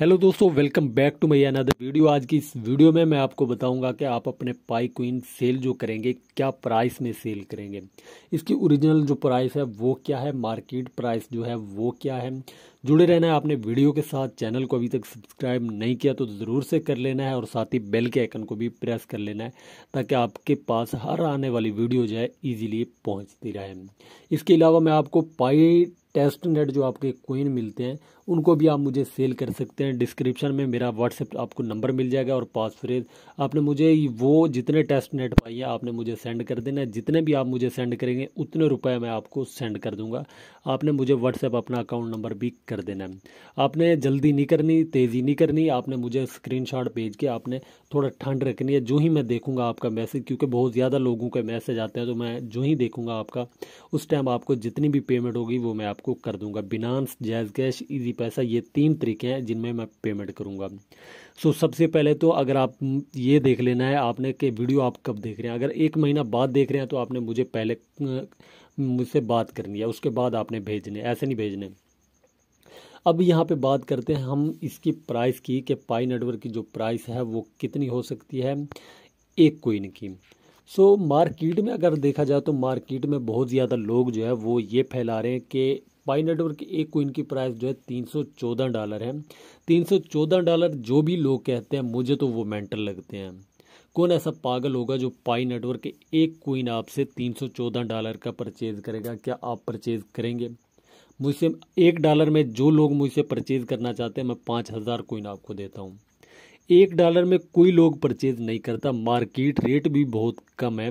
hello दोस्तों welcome back to my another video आज की इस वीडियो में मैं आपको बताऊंगा कि आप अपने पाई क्वीन सेल जो करेंगे क्या प्राइस में सेल करेंगे इसकी ओरिजिनल जो प्राइस है वो क्या है मार्केट प्राइस जो है वो क्या है जुड़े रहना है आपने वीडियो के साथ चैनल को अभी तक सब्सक्राइब नहीं किया तो ज़रूर से कर लेना है और साथ ही बेल के आइकन को भी प्रेस कर लेना है ताकि आपके पास हर आने वाली वीडियो जो है ईजीली पहुँचती रहे इसके अलावा मैं आपको पाई टेस्ट नेट जो आपके कोइन मिलते हैं उनको भी आप मुझे सेल कर सकते हैं डिस्क्रिप्शन में मेरा व्हाट्सएप आपको नंबर मिल जाएगा और पासफ्रेज आपने मुझे वो जितने टेस्ट नेट पाई है आपने मुझे सेंड कर देना है जितने भी आप मुझे सेंड करेंगे उतने रुपए मैं आपको सेंड कर दूंगा आपने मुझे व्हाट्सएप अपना अकाउंट नंबर भी कर देना है आपने जल्दी नहीं करनी तेज़ी नहीं करनी आपने मुझे स्क्रीन भेज के आपने थोड़ा ठंड रखनी है जो ही मैं देखूँगा आपका मैसेज क्योंकि बहुत ज़्यादा लोगों के मैसेज आते हैं तो मैं जो ही देखूँगा आपका उस टाइम आपको जितनी भी पेमेंट होगी वो मैं आप आपको कर दूंगा बिनांस जैज़ कैश ईजी पैसा ये तीन तरीके हैं जिनमें मैं पेमेंट करूंगा सो सबसे पहले तो अगर आप ये देख लेना है आपने कि वीडियो आप कब देख रहे हैं अगर एक महीना बाद देख रहे हैं तो आपने मुझे पहले मुझसे बात करनी है उसके बाद आपने भेजने ऐसे नहीं भेजने अब यहाँ पे बात करते हैं हम इसकी प्राइस की कि पाई नेटवर्क की जो प्राइस है वो कितनी हो सकती है एक कोइन की सो मार्केट में अगर देखा जाए तो मार्केट में बहुत ज़्यादा लोग जो है वो ये फैला रहे हैं कि पाई नेटवर्क एक कोइन की प्राइस जो है तीन सौ चौदह डॉलर है तीन सौ चौदह डॉलर जो भी लोग कहते हैं मुझे तो वो मेंटल लगते हैं कौन ऐसा पागल होगा जो पाई नेटवर्क एक कोइन आपसे तीन सौ चौदह डॉलर का परचेज़ करेगा क्या आप परचेज़ करेंगे मुझसे एक डॉलर में जो लोग मुझसे परचेज़ करना चाहते हैं मैं पाँच हज़ार कोइन आपको देता हूँ एक डॉलर में कोई लोग परचेज नहीं करता मार्केट रेट भी बहुत कम है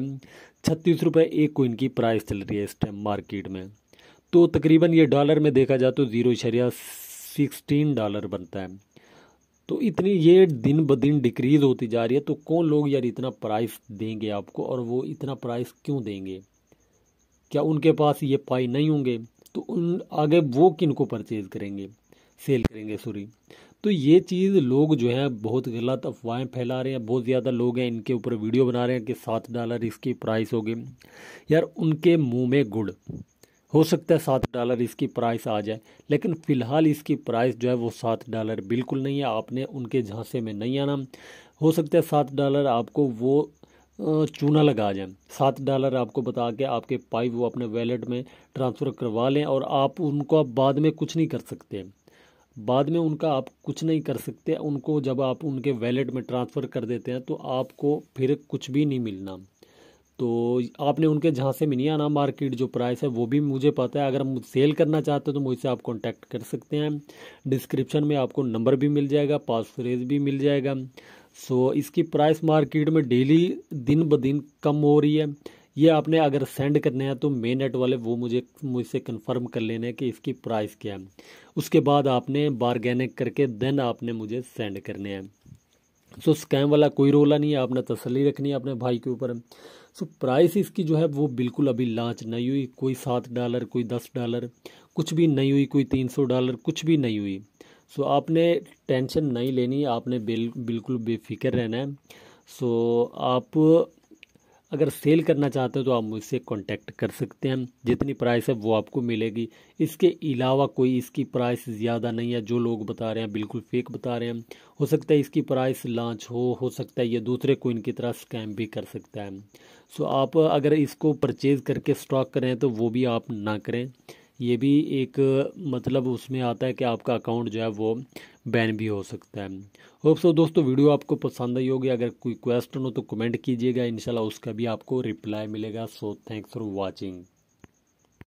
छत्तीस रुपये एक कोइन की प्राइस चल रही है इस टाइम मार्केट में तो तकरीबन ये डॉलर में देखा जाए तो ज़ीरो शरिया सिक्सटीन डॉलर बनता है तो इतनी ये दिन ब दिन डिक्रीज़ होती जा रही है तो कौन लोग यार इतना प्राइस देंगे आपको और वो इतना प्राइस क्यों देंगे क्या उनके पास ये पाई नहीं होंगे तो उन आगे वो किन को परचेज़ करेंगे सेल करेंगे सॉरी तो ये चीज़ लोग जो है बहुत गलत अफवाहें फैला रहे हैं बहुत ज़्यादा लोग हैं इनके ऊपर वीडियो बना रहे हैं कि सात डॉलर इसकी प्राइस होगी यार उनके मुंह में गुड़ हो सकता है सात डॉलर इसकी प्राइस आ जाए लेकिन फ़िलहाल इसकी प्राइस जो है वो सात डॉलर बिल्कुल नहीं है आपने उनके झांसे में नहीं आना हो सकता है सात डॉलर आपको वो चूना लगा जाए सात डॉलर आपको बता के आपके पाइप वो अपने वैलेट में ट्रांसफ़र करवा लें और आप उनको आप बाद में कुछ नहीं कर सकते बाद में उनका आप कुछ नहीं कर सकते उनको जब आप उनके वैलेट में ट्रांसफ़र कर देते हैं तो आपको फिर कुछ भी नहीं मिलना तो आपने उनके जहाँ से आना मार्केट जो प्राइस है वो भी मुझे पता है अगर हम सेल करना चाहते हो तो मुझसे आप कांटेक्ट कर सकते हैं डिस्क्रिप्शन में आपको नंबर भी मिल जाएगा फ्रेज भी मिल जाएगा सो इसकी प्राइस मार्केट में डेली दिन ब दिन कम हो रही है ये आपने अगर सेंड करने हैं तो मेन नेट वाले वो मुझे मुझसे कंफर्म कर लेने कि इसकी प्राइस क्या है उसके बाद आपने बारगेनिंग करके देन आपने मुझे सेंड करने हैं सो स्कैम वाला कोई रोला नहीं है आपने तसली रखनी है अपने भाई के ऊपर सो प्राइस इसकी जो है वो बिल्कुल अभी लॉन्च नहीं हुई कोई सात डॉलर कोई दस डॉलर कुछ भी नहीं हुई कोई तीन सौ डॉलर कुछ भी नहीं हुई सो आपने टेंशन नहीं लेनी आपने बिल बिल्कुल बेफिक्र रहना है सो आप अगर सेल करना चाहते हो तो आप मुझसे कांटेक्ट कर सकते हैं जितनी प्राइस है वो आपको मिलेगी इसके अलावा कोई इसकी प्राइस ज़्यादा नहीं है जो लोग बता रहे हैं बिल्कुल फेक बता रहे हैं हो सकता है इसकी प्राइस लॉन्च हो हो सकता है ये दूसरे कोइन की तरह स्कैम भी कर सकता है सो आप अगर इसको परचेज़ करके स्टॉक करें तो वो भी आप ना करें ये भी एक मतलब उसमें आता है कि आपका अकाउंट जो है वो बैन भी हो सकता है होप सो दोस्तों वीडियो आपको पसंद आई होगी अगर कोई क्वेश्चन हो तो कमेंट कीजिएगा इंशाल्लाह उसका भी आपको रिप्लाई मिलेगा सो थैंक्स फॉर वाचिंग